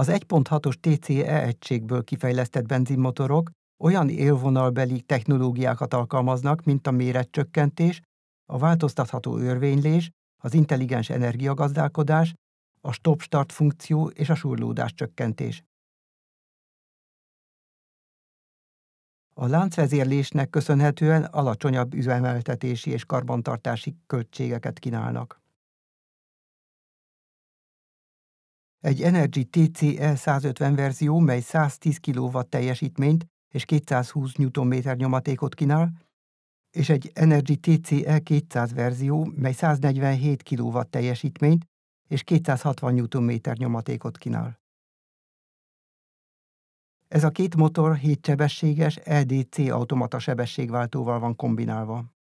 Az 1.6-os TCE egységből kifejlesztett benzinmotorok olyan élvonalbeli technológiákat alkalmaznak, mint a méretcsökkentés, a változtatható örvénylés, az intelligens energiagazdálkodás, a stop-start funkció és a surlódás csökkentés. A láncvezérlésnek köszönhetően alacsonyabb üzemeltetési és karbantartási költségeket kínálnak. Egy Energy TCE 150 verzió, mely 110 kW teljesítményt és 220 Nm nyomatékot kínál, és egy Energy TCE 200 verzió, mely 147 kW teljesítményt és 260 Nm nyomatékot kínál. Ez a két motor 7 sebességes EDC automata sebességváltóval van kombinálva.